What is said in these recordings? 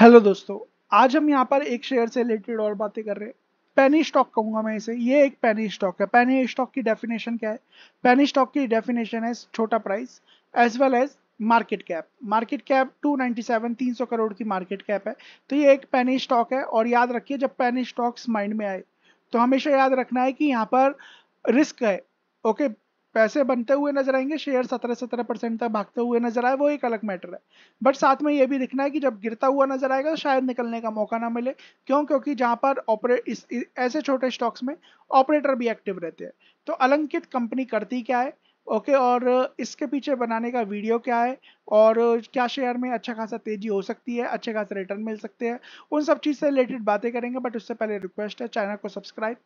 hello दोस्तों आज हम यहाँ पर एक शेयर से रिलेटेड और बातें कर रहे हैं पेनी स्टॉक कहूंगा मैं इसे ये एक पेनी स्टॉक है पेनी स्टॉक की डेफिनेशन क्या है पेनी स्टॉक की डेफिनेशन है छोटा price as well as market cap market cap 297 300 crore की मार्केट कैप है तो ये एक पेनी स्टॉक है और याद रखिए जब पेनी स्टॉक्स माइंड में आए तो हमेशा याद रखना है कि यहाँ पर रिस्क है ओके पैसे बनते हुए नजर आएंगे शेयर सत्रह सत्रह परसेंट तक भागते हुए नजर आए वो एक अलग मैटर है बट साथ में ये भी दिखना है कि जब गिरता हुआ नजर आएगा तो शायद निकलने का मौका ना मिले क्यों क्योंकि जहां पर ऑपरेट ऐसे छोटे स्टॉक्स में ऑपरेटर भी एक्टिव रहते हैं तो अलंकित कंपनी करती क्या है ओके okay, और इसके पीछे बनाने का वीडियो क्या है और क्या शेयर में अच्छा खासा तेजी हो सकती है अच्छे खासा रिटर्न मिल सकते हैं उन सब चीज़ से रिलेटेड बातें करेंगे बट उससे पहले रिक्वेस्ट है चैनल को सब्सक्राइब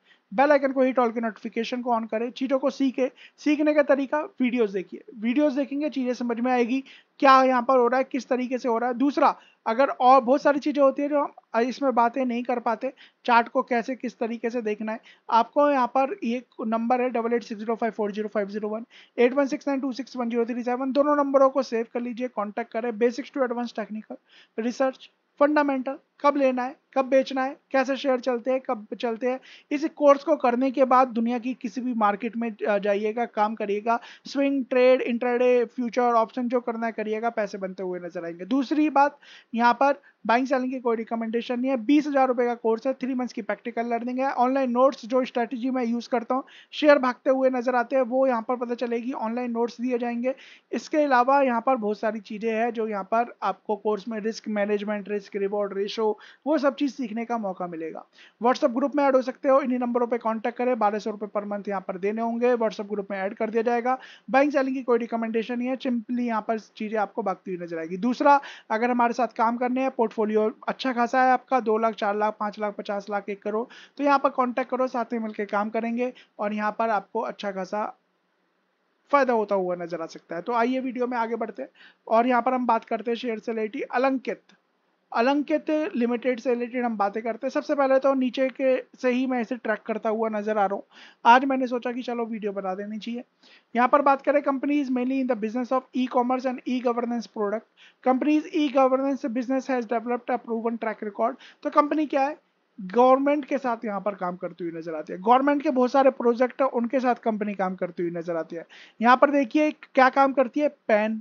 बेल आइकन को हिट ऑल के नोटिफिकेशन को ऑन करें चीज़ों को सीखे सीखने का तरीका वीडियोस देखिए वीडियोस देखेंगे चीज़ें समझ में आएगी क्या यहाँ पर हो रहा है किस तरीके से हो रहा है दूसरा अगर और बहुत सारी चीज़ें होती है जो हम इसमें बातें नहीं कर पाते चार्ट को कैसे किस तरीके से देखना है आपको यहाँ पर ये नंबर है double eight six zero five four zero five zero one eight one six nine two six one zero three seven दोनों नंबरों को सेव कर लीजिए कॉन्टैक्ट करें basics to advance technical research fundamental कब लेना है कब बेचना है कैसे शेयर चलते हैं कब चलते हैं इस कोर्स को करने के बाद दुनिया की किसी भी मार्केट में जाइएगा काम करिएगा swing trade intraday future option जो करना है करिएगा पैसे बनते हुए नजर आएंगे दूसरी बात यहाँ पर बाइंग सेलिंग की कोई रिकमेंडेशन नहीं है बीस हज़ार रुपए का कोर्स है थ्री मंथ्स की प्रैक्टिकल लर्निंग है ऑनलाइन नोट्स जो स्ट्रेटेजी मैं यूज़ करता हूँ शेयर भागते हुए नजर आते हैं वो यहाँ पर पता चलेगी ऑनलाइन नोट्स दिए जाएंगे इसके अलावा यहाँ पर बहुत सारी चीज़ें हैं जो यहाँ पर आपको कोर्स में risk management risk reward ratio वो सब चीज़ चीज सीखने का मौका मिलेगा व्हाट्सएप ग्रुप में ऐड हो सकते हो इन्हीं नंबरों पे कांटेक्ट करें बारह सौ पर मंथ यहाँ पर देने होंगे व्हाट्सएप ग्रुप में ऐड कर दिया जाएगा बैंक सेलिंग की कोई रिकमेंडेशन नहीं है सिंपली यहाँ पर चीजें आपको भागती हुई नजर आएगी दूसरा अगर हमारे साथ काम करने हैं पोर्टफोलियो अच्छा खासा है आपका दो लाख चार लाख पांच लाख पचास लाख एक करो तो यहाँ पर कॉन्टैक्ट करो साथ में मिलकर काम करेंगे और यहाँ पर आपको अच्छा खासा फायदा होता हुआ नजर आ सकता है तो आइए वीडियो में आगे बढ़ते हैं और यहाँ पर हम बात करते हैं शेयर से रिलेटेड अलंकित अलंकित लिमिटेड से रिलेटेड हम बातें करते हैं सबसे पहले तो नीचे के से ही मैं इसे ट्रैक करता हुआ नजर आ रहा हूँ आज मैंने सोचा कि चलो वीडियो बना देनी चाहिए यहाँ पर बात करें companies mainly in the business of e commerce and e governance product companies e governance business has developed a proven track record तो कंपनी क्या है गवर्नमेंट के साथ यहाँ पर काम करती हुई नजर आती है गवर्नमेंट के बहुत सारे प्रोजेक्ट है उनके साथ कंपनी काम करती हुई नजर आती है यहाँ पर देखिए क्या काम करती है पैन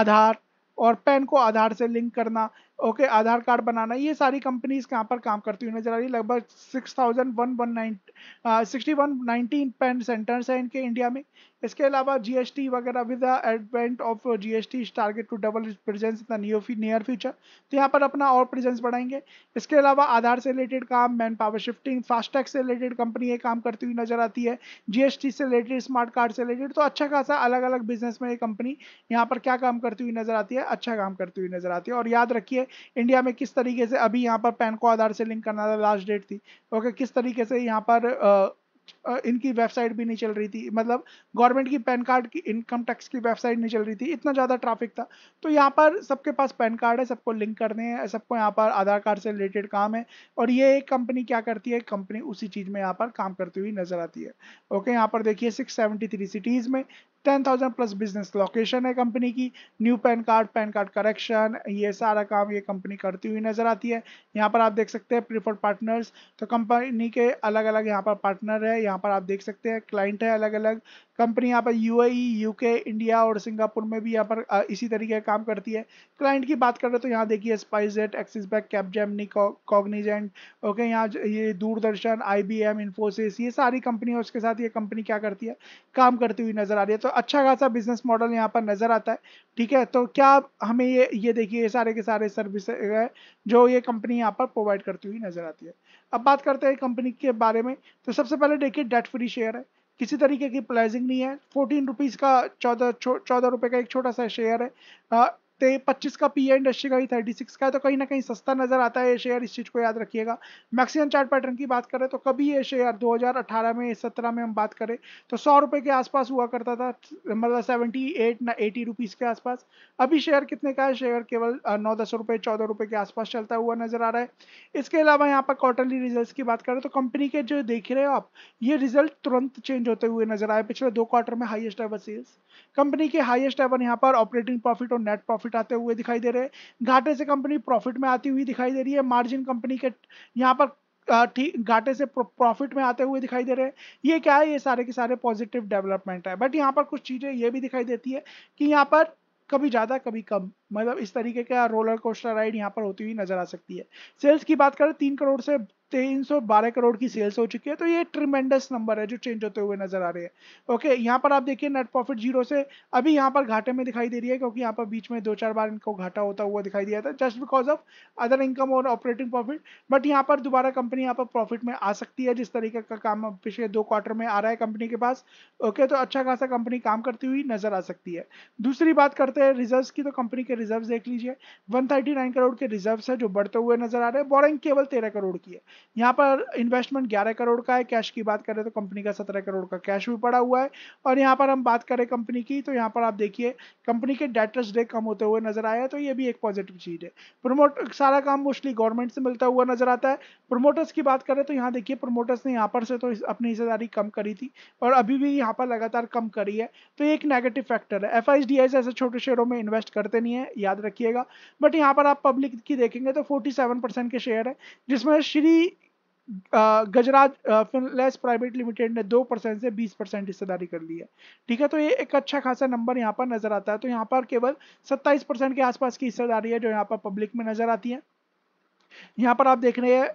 आधार और पैन को आधार से लिंक करना ओके okay, आधार कार्ड बनाना ये सारी कंपनीज यहाँ पर काम करती हुई नजर आ रही है लगभग six thousand one one nine sixty one nineteen PAN centres हैं इनके इंडिया में इसके अलावा जीएसटी वगैरह with the advent of GST target to double presence in the near future तो यहाँ पर अपना और प्रेजेंस बढ़ाएंगे इसके अलावा आधार से रिलेटेड काम मैन पावर शिफ्टिंग फास्टैग से रिलेटेड कंपनी ये काम करती हुई नजर आती है जीएसटी से रिलेटेड स्मार्ट कार्ड से रिलेटेड तो अच्छा खासा अलग अलग बिजनेस में ये कंपनी यहाँ पर क्या काम करती हुई नजर आती है अच्छा काम करती हुई नजर आती है और याद रखिए इंडिया में किस तरीके से अभी यहाँ पर पैन को आधार से लिंक करना था लास्ट डेट थी ओके किस तरीके से यहाँ पर इनकी वेबसाइट भी नहीं चल रही थी मतलब गवर्नमेंट की पैन कार्ड की इनकम टैक्स की वेबसाइट नहीं चल रही थी इतना ज़्यादा ट्रैफिक था तो यहाँ पर सबके पास पैन कार्ड है सबको लिंक करने हैं सबको यहाँ पर आधार कार्ड से रिलेटेड काम है और ये एक कंपनी क्या करती है कंपनी उसी चीज़ में यहाँ पर काम करती हुई नजर आती है ओके यहाँ पर देखिए सिक्स सिटीज़ में ten thousand plus business location है कंपनी की new PAN card PAN card correction ये सारा काम ये कंपनी करती हुई नजर आती है यहाँ पर आप देख सकते हैं प्रीफर्ड पार्टनर्स तो कंपनी के अलग अलग यहाँ पर पार्टनर है यहाँ पर आप देख सकते हैं क्लाइंट है अलग अलग कंपनी यहाँ पर यूएई यूके इंडिया और सिंगापुर में भी यहाँ पर इसी तरीके का काम करती है क्लाइंट की बात करें तो यहाँ देखिए Jet Axis bank Capgemini Cognizant okay यहाँ ये दूरदर्शन आईबीएम इन्फोसिस ये सारी है उसके साथ ये कंपनी क्या करती है काम करती हुई नजर आ रही है तो तो अच्छा खासा बिजनेस मॉडल यहाँ पर नज़र आता है ठीक है तो क्या हमें ये ये देखिए ये सारे के सारे सर्विस है जो ये कंपनी यहाँ पर प्रोवाइड करती हुई नज़र आती है अब बात करते हैं कंपनी के बारे में तो सबसे पहले देखिए डेट फ्री शेयर है किसी तरीके की प्लाइजिंग नहीं है फोर्टीन रुपीज़ का चौदह चौदह रुपये का एक छोटा सा शेयर है सकते हैं पच्चीस का पी एंड का ही थर्टी सिक्स का है तो कहीं ना कहीं सस्ता नजर आता है ये शेयर इस चीज़ को याद रखिएगा मैक्सिमम चार्ट पैटर्न की बात करें तो कभी ये शेयर 2018 में 17 में हम बात करें तो सौ रुपये के आसपास हुआ करता था मतलब सेवेंटी एट ना एटी रुपीज़ के आसपास अभी शेयर कितने का है शेयर केवल नौ दस रुपये चौदह रुपये के आसपास चलता हुआ नजर आ रहा है इसके अलावा यहाँ पर क्वार्टरली रिजल्ट की बात करें तो कंपनी के जो देख रहे हो आप ये रिजल्ट तुरंत चेंज होते हुए नजर आए पिछले दो क्वार्टर में हाइएस्ट एवर सेल्स कंपनी के हाइएस्ट एवर यहाँ पर ऑपरेटिंग प्रॉफिट और नेट प्रॉफिट प्रॉफिट आते हुए दिखाई दे रहे हैं घाटे से कंपनी प्रॉफिट में आती हुई दिखाई दे रही है मार्जिन कंपनी के यहाँ पर ठीक घाटे से प्रॉफिट में आते हुए दिखाई दे रहे हैं ये क्या है ये सारे के सारे पॉजिटिव डेवलपमेंट है बट यहाँ पर कुछ चीज़ें ये भी दिखाई देती है कि यहाँ पर कभी ज़्यादा कभी कम मतलब इस तरीके का रोलर कोस्टर राइड यहाँ पर होती हुई नजर आ सकती है सेल्स की बात करें तीन करोड़ से तीन सौ बारह करोड़ की सेल्स हो चुकी है तो ये ट्रिमेंडस नंबर है जो चेंज होते हुए नजर आ रहे हैं ओके यहाँ पर आप देखिए नेट प्रॉफिट जीरो से अभी यहाँ पर घाटे में दिखाई दे रही है क्योंकि यहाँ पर बीच में दो चार बार इनको घाटा होता हुआ दिखाई दिया था just because of other income और ऑपरेटिंग प्रॉफिट बट यहाँ पर दोबारा कंपनी यहाँ पर प्रॉफिट में आ सकती है जिस तरीके का काम पिछले दो क्वार्टर में आ रहा है कंपनी के पास ओके तो अच्छा खासा कंपनी काम करती हुई नजर आ सकती है दूसरी बात करते हैं रिजल्ट की तो कंपनी के रिजर्व देख लीजिए 139 करोड़ के रिजर्व है जो बढ़ते हुए नजर आ रहे हैं बोरिंग केवल 13 करोड़ की है यहाँ पर इन्वेस्टमेंट 11 करोड़ का है कैश की बात करें तो कंपनी का 17 करोड़ का कैश भी पड़ा हुआ है और यहाँ पर हम बात करें कंपनी की तो यहाँ पर आप देखिए कंपनी के डेटर्स डे कम होते हुए नजर आया तो ये भी एक पॉजिटिव चीज है प्रोमोट सारा काम मोस्टली गवर्नमेंट से मिलता हुआ नजर आता है प्रोमोटर्स की बात करें तो यहाँ देखिए प्रोमोटर्स ने यहाँ पर से तो अपनी हिस्सेदारी कम करी थी और अभी भी यहाँ पर लगातार कम करी है तो एक नेगेटिव फैक्टर है एफ आई ऐसे छोटे शेयरों में इन्वेस्ट करते नहीं है याद रखिएगा बट यहाँ पर आप पब्लिक की देखेंगे तो 47 परसेंट के शेयर है जिसमें श्री गजराज फिनलेस प्राइवेट लिमिटेड ने दो परसेंट से बीस परसेंट हिस्सेदारी कर ली है ठीक है तो ये एक अच्छा खासा नंबर यहाँ पर नजर आता है तो यहाँ पर केवल सत्ताईस परसेंट के आसपास की हिस्सेदारी है जो यहाँ पर पब्लिक में नजर आती है यहाँ पर आप देख रहे हैं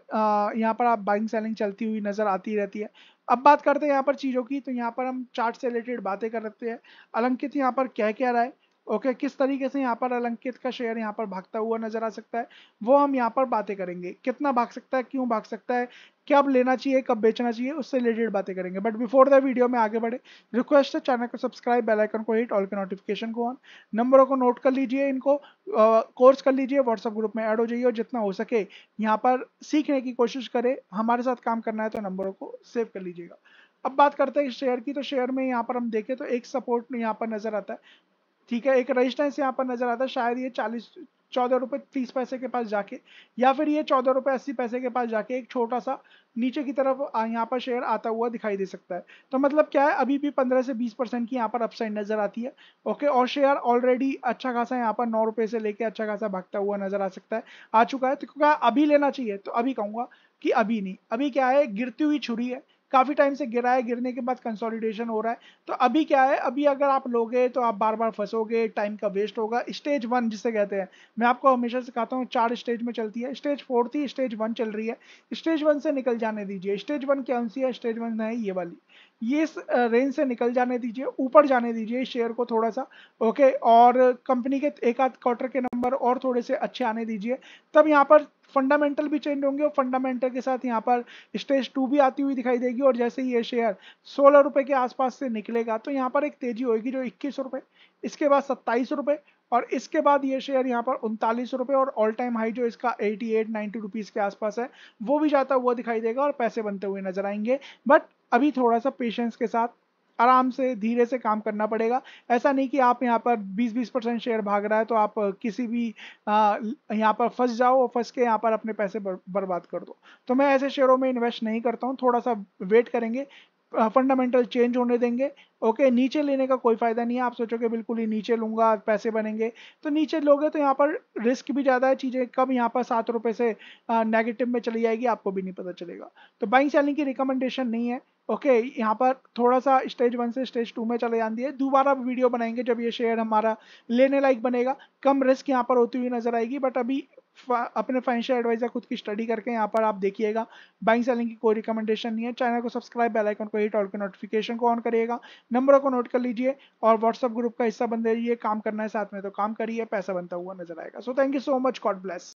यहाँ पर आप बाइंग सेलिंग चलती हुई नजर आती रहती है अब बात करते हैं यहाँ पर चीज़ों की तो यहाँ पर हम चार्ट से रिलेटेड बातें कर रखते हैं अलंकित यहाँ पर क्या कह रहा है ओके किस तरीके से यहाँ पर अलंकित का शेयर यहाँ पर भागता हुआ नजर आ सकता है वो हम यहाँ पर बातें करेंगे कितना भाग सकता है क्यों भाग सकता है कब लेना चाहिए कब बेचना चाहिए उससे रिलेटेड बातें करेंगे बट बिफोर द वीडियो में आगे बढ़े रिक्वेस्ट है चैनल को सब्सक्राइब बेल आइकन को हिट ऑल के नोटिफिकेशन को ऑन नंबरों को नोट कर लीजिए इनको कोर्स कर लीजिए व्हाट्सएप ग्रुप में ऐड हो जाइए और जितना हो सके यहाँ पर सीखने की कोशिश करें हमारे साथ काम करना है तो नंबरों को सेव कर लीजिएगा अब बात करते हैं शेयर की तो शेयर में यहाँ पर हम देखें तो एक सपोर्ट यहाँ पर नजर आता है ठीक है एक रजिस्टेंस यहाँ पर नजर आता है शायद ये चालीस चौदह रुपये तीस पैसे के पास जाके या फिर ये चौदह रुपए अस्सी पैसे के पास जाके एक छोटा सा नीचे की तरफ यहाँ पर शेयर आता हुआ दिखाई दे सकता है तो मतलब क्या है अभी भी पंद्रह से बीस परसेंट की यहाँ पर अपसाइड नज़र आती है ओके और शेयर ऑलरेडी अच्छा खासा यहाँ पर नौ रुपए से लेके अच्छा खासा भागता हुआ नज़र आ सकता है आ चुका है तो क्या अभी लेना चाहिए तो अभी कहूंगा कि अभी नहीं अभी क्या है गिरती हुई छुरी है काफ़ी टाइम से गिरा है गिरने के बाद कंसोलिडेशन हो रहा है तो अभी क्या है अभी अगर आप लोगे तो आप बार बार फंसोगे टाइम का वेस्ट होगा स्टेज वन जिसे कहते हैं मैं आपको हमेशा से कहता हूँ चार स्टेज में चलती है स्टेज फोर थी स्टेज वन चल रही है स्टेज वन से निकल जाने दीजिए स्टेज वन कौन सी है स्टेज वन है ये वाली ये इस रेंज से निकल जाने दीजिए ऊपर जाने दीजिए शेयर को थोड़ा सा ओके और कंपनी के एक आध क्वार्टर के नंबर और थोड़े से अच्छे आने दीजिए तब यहाँ पर फंडामेंटल भी चेंज होंगे और फंडामेंटल के साथ यहाँ पर स्टेज टू भी आती हुई दिखाई देगी और जैसे ये शेयर सोलह रुपये के आसपास से निकलेगा तो यहाँ पर एक तेजी होगी जो इक्कीस रुपये इसके बाद सत्ताईस रुपये और इसके बाद ये शेयर यहाँ पर उनतालीस रुपये और ऑल टाइम हाई जो इसका 88 नाइन्टी रुपीज़ के आसपास है वो भी जाता हुआ दिखाई देगा और पैसे बनते हुए नजर आएंगे बट अभी थोड़ा सा पेशेंस के साथ आराम से धीरे से काम करना पड़ेगा ऐसा नहीं कि आप यहाँ पर 20-20 परसेंट शेयर भाग रहा है तो आप किसी भी यहाँ पर फंस जाओ और फंस के यहाँ पर अपने पैसे बर, बर्बाद कर दो तो मैं ऐसे शेयरों में इन्वेस्ट नहीं करता हूँ थोड़ा सा वेट करेंगे फंडामेंटल चेंज होने देंगे ओके नीचे लेने का कोई फ़ायदा नहीं है आप सोचोगे बिल्कुल ही नीचे लूँगा पैसे बनेंगे तो नीचे लोगे तो यहाँ पर रिस्क भी ज़्यादा है चीज़ें कम यहाँ पर सात रुपये से नेगेटिव में चली जाएगी आपको भी नहीं पता चलेगा तो बाइंग सेलिंग की रिकमेंडेशन नहीं है ओके okay, यहाँ पर थोड़ा सा स्टेज वन से स्टेज टू में चले जाती है दोबारा वीडियो बनाएंगे जब ये शेयर हमारा लेने लायक बनेगा कम रिस्क यहाँ पर होती हुई नजर आएगी बट अभी अपने फाइनेंशियल एडवाइजर खुद की स्टडी करके यहाँ पर आप देखिएगा बाइंग सेलिंग की कोई रिकमेंडेशन नहीं है चैनल को सब्सक्राइब बेल आइकन को हिट और के नोटिफिकेशन को ऑन करिएगा नंबरों को नोट कर लीजिए और व्हाट्सअप ग्रुप का हिस्सा बन रही काम करना है साथ में तो काम करिए पैसा बनता हुआ नजर आएगा so thank you so much God bless